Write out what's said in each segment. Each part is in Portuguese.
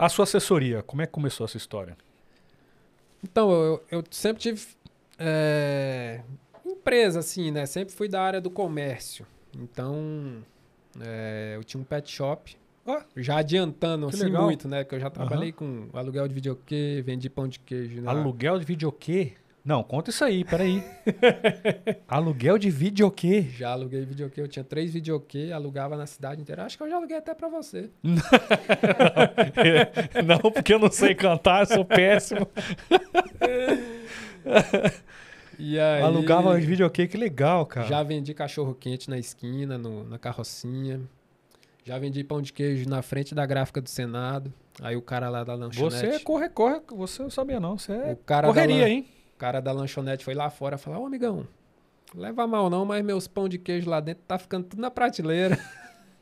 A sua assessoria, como é que começou essa história? Então, eu, eu sempre tive é, empresa, assim, né? Sempre fui da área do comércio. Então, é, eu tinha um pet shop. Oh, já adiantando, assim, legal. muito, né? Porque eu já trabalhei uhum. com aluguel de videokê, vendi pão de queijo. Né? Aluguel de videokê? Não, conta isso aí, peraí. Aluguel de videokê? Já aluguei videokê, eu tinha três videokê, alugava na cidade inteira. Acho que eu já aluguei até pra você. não, porque eu não sei cantar, eu sou péssimo. E aí, Alugava os videokê, que legal, cara. Já vendi cachorro quente na esquina, no, na carrocinha. Já vendi pão de queijo na frente da gráfica do Senado. Aí o cara lá da lanchonete... Você é corre, corre. Você não sabia não. Você é o cara correria, lan... hein? cara da lanchonete foi lá fora falar: Ô amigão, leva mal não, mas meus pão de queijo lá dentro tá ficando tudo na prateleira.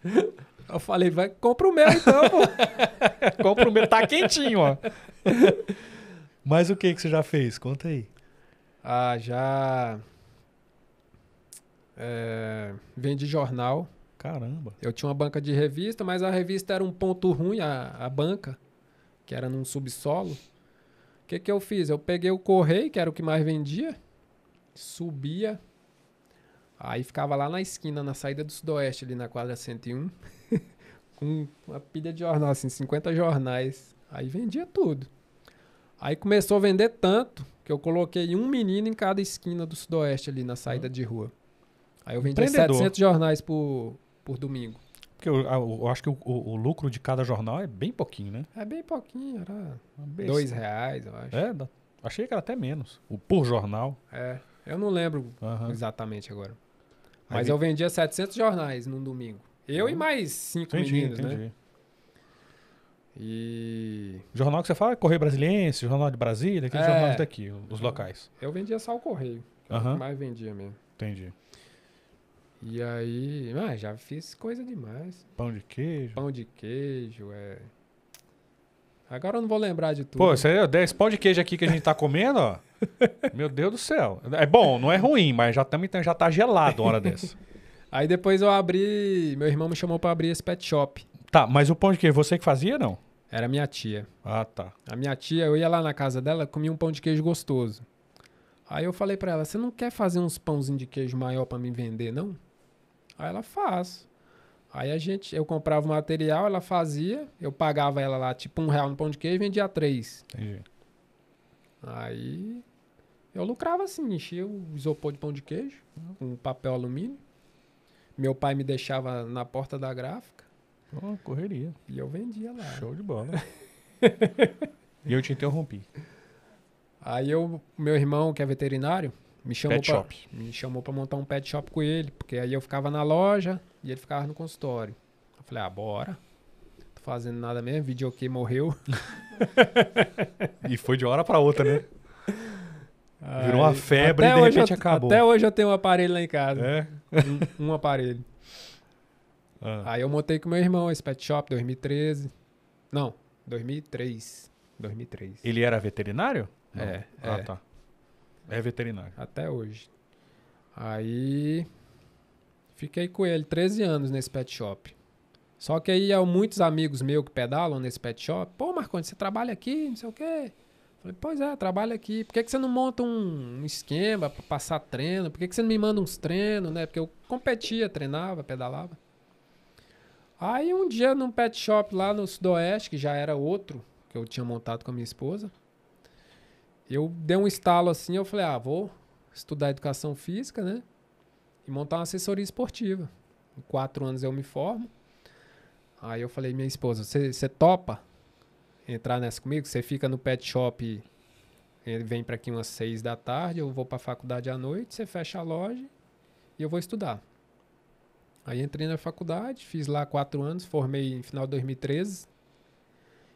Eu falei, vai, compra o meu então, pô. compra o meu, tá quentinho, ó. Mas o que que você já fez? Conta aí. Ah, já é, vendi jornal. Caramba. Eu tinha uma banca de revista, mas a revista era um ponto ruim, a, a banca, que era num subsolo. O que, que eu fiz? Eu peguei o correio, que era o que mais vendia, subia, aí ficava lá na esquina, na saída do Sudoeste, ali na quadra 101, com uma pilha de jornal, assim, 50 jornais. Aí vendia tudo. Aí começou a vender tanto que eu coloquei um menino em cada esquina do Sudoeste, ali na saída hum. de rua. Aí eu vendia 700 jornais por, por domingo porque eu, ah, eu acho que o, o, o, lucro de cada jornal é bem pouquinho, né? É bem pouquinho, era dois reais, eu acho. É, achei que era até menos, o por jornal. É, eu não lembro uhum. exatamente agora. Mas Aí... eu vendia 700 jornais num domingo. Eu uhum. e mais cinco entendi, meninos, né? entendi. né? E... Jornal que você fala? É Correio Brasiliense, Jornal de Brasília, aqueles é, jornais daqui, os locais. Eu vendia só o Correio, uhum. mais vendia mesmo. Entendi. E aí, ah, já fiz coisa demais. Pão de queijo. Pão de queijo, é. Agora eu não vou lembrar de tudo. Pô, isso aí, 10 é pão de queijo aqui que a gente tá comendo, ó. Meu Deus do céu. É bom, não é ruim, mas já, tamo, então, já tá gelado uma hora dessa. aí depois eu abri. Meu irmão me chamou para abrir esse pet shop. Tá, mas o pão de queijo você que fazia, não? Era minha tia. Ah, tá. A minha tia, eu ia lá na casa dela, comia um pão de queijo gostoso. Aí eu falei para ela: você não quer fazer uns pãozinhos de queijo maior para me vender, não? Aí ela faz. Aí a gente, eu comprava o material, ela fazia, eu pagava ela lá tipo um real no pão de queijo e vendia três. Entendi. Aí eu lucrava assim, enchia o isopor de pão de queijo com um papel alumínio. Meu pai me deixava na porta da gráfica. Oh, correria. E eu vendia lá. Show de bola. e eu te interrompi. Aí eu, meu irmão, que é veterinário, me chamou pet pra, shop. Me chamou para montar um pet shop com ele, porque aí eu ficava na loja e ele ficava no consultório. Eu falei, ah, bora. Tô fazendo nada mesmo, que morreu. e foi de uma hora para outra, né? Virou uma febre e de repente eu, acabou. Até hoje eu tenho um aparelho lá em casa. É? Um, um aparelho. Ah. Aí eu montei com meu irmão esse pet shop 2013. Não, 2003. 2003. Ele era veterinário? É, Não. É. Ah, é. tá. É veterinário. Até hoje. Aí fiquei com ele 13 anos nesse pet shop. Só que aí muitos amigos meus que pedalam nesse pet shop. Pô, Marconi, você trabalha aqui, não sei o quê. Falei, pois é, trabalha aqui. Por que, que você não monta um, um esquema para passar treino? Por que, que você não me manda uns treinos, né? Porque eu competia, treinava, pedalava. Aí um dia num pet shop lá no Sudoeste, que já era outro, que eu tinha montado com a minha esposa. Eu dei um estalo assim, eu falei, ah, vou estudar educação física, né? E montar uma assessoria esportiva. Em quatro anos eu me formo. Aí eu falei, minha esposa, você topa entrar nessa comigo? Você fica no pet shop, ele eh, vem para aqui umas seis da tarde, eu vou para a faculdade à noite, você fecha a loja e eu vou estudar. Aí entrei na faculdade, fiz lá quatro anos, formei em final de 2013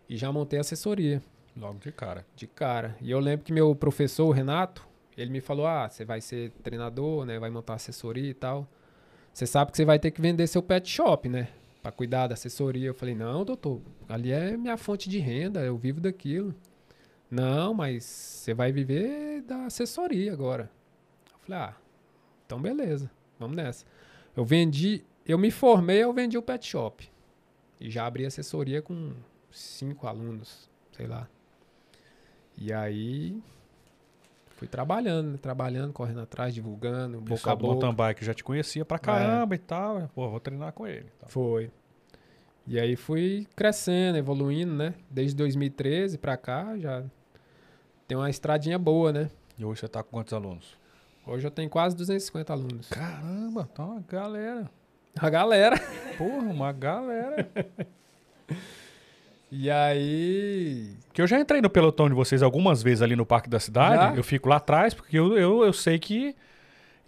e já montei assessoria. Logo de cara. De cara. E eu lembro que meu professor, o Renato, ele me falou: ah, você vai ser treinador, né? Vai montar assessoria e tal. Você sabe que você vai ter que vender seu pet shop, né? Pra cuidar da assessoria. Eu falei, não, doutor, ali é minha fonte de renda, eu vivo daquilo. Não, mas você vai viver da assessoria agora. Eu falei, ah, então beleza, vamos nessa. Eu vendi, eu me formei, eu vendi o pet shop. E já abri assessoria com cinco alunos, sei lá. E aí fui trabalhando, trabalhando, correndo atrás, divulgando, boca Pessoal a boca. mountain bike já te conhecia pra caramba é. e tal. Pô, vou treinar com ele. Então. Foi. E aí fui crescendo, evoluindo, né? Desde 2013 pra cá já tem uma estradinha boa, né? E hoje você tá com quantos alunos? Hoje eu tenho quase 250 alunos. Caramba, tá uma galera. Uma galera. Porra, uma galera. E aí. Que eu já entrei no pelotão de vocês algumas vezes ali no Parque da Cidade. Já? Eu fico lá atrás, porque eu, eu, eu sei que.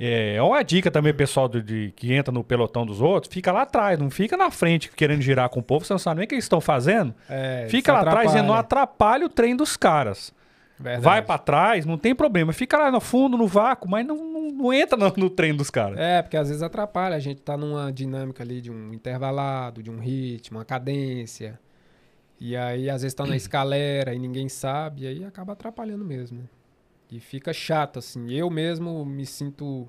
É, é uma dica também, pessoal, de, de, que entra no pelotão dos outros, fica lá atrás, não fica na frente querendo girar com o povo, você não sabe nem o que eles estão fazendo. É, fica lá atrás e não atrapalha o trem dos caras. Verdade. Vai para trás, não tem problema. Fica lá no fundo, no vácuo, mas não, não, não entra no, no, trem dos caras. É, porque às vezes atrapalha. A gente tá numa dinâmica ali de um intervalado, de um ritmo, uma cadência. E aí, às vezes, tá na escalera e ninguém sabe, e aí acaba atrapalhando mesmo. E fica chato, assim. Eu mesmo me sinto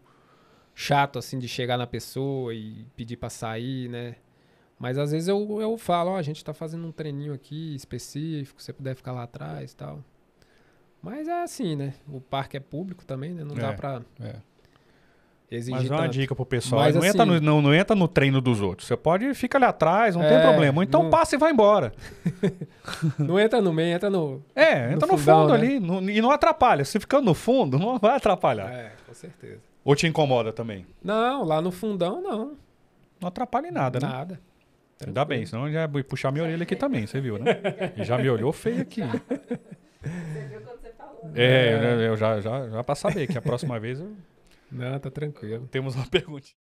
chato, assim, de chegar na pessoa e pedir pra sair, né? Mas às vezes eu, eu falo, ó, oh, a gente tá fazendo um treininho aqui específico, se você puder ficar lá atrás e tal. Mas é assim, né? O parque é público também, né? Não é, dá pra. É. Mas é uma dica pro pessoal. Mas, não, assim, entra no, não, não, entra no treino dos outros. Você pode fica ali atrás, não é, tem problema. Então não... passa e vai embora. não entra no meio, entra no. É, entra no, fundão, fundo né? ali. No, e não atrapalha. Se ficando no fundo, não vai atrapalhar. É, com certeza. Ou te incomoda também? Não, lá no fundão não. Não atrapalha em nada, né? Nada. Ainda bem, senão já ia puxar minha orelha aqui também, você viu, né? já me olhou feio aqui. Você viu quando você falou. Né? É, eu já, já, já pra saber que a próxima vez eu. Não, tá tranquilo. Temos uma pergunta.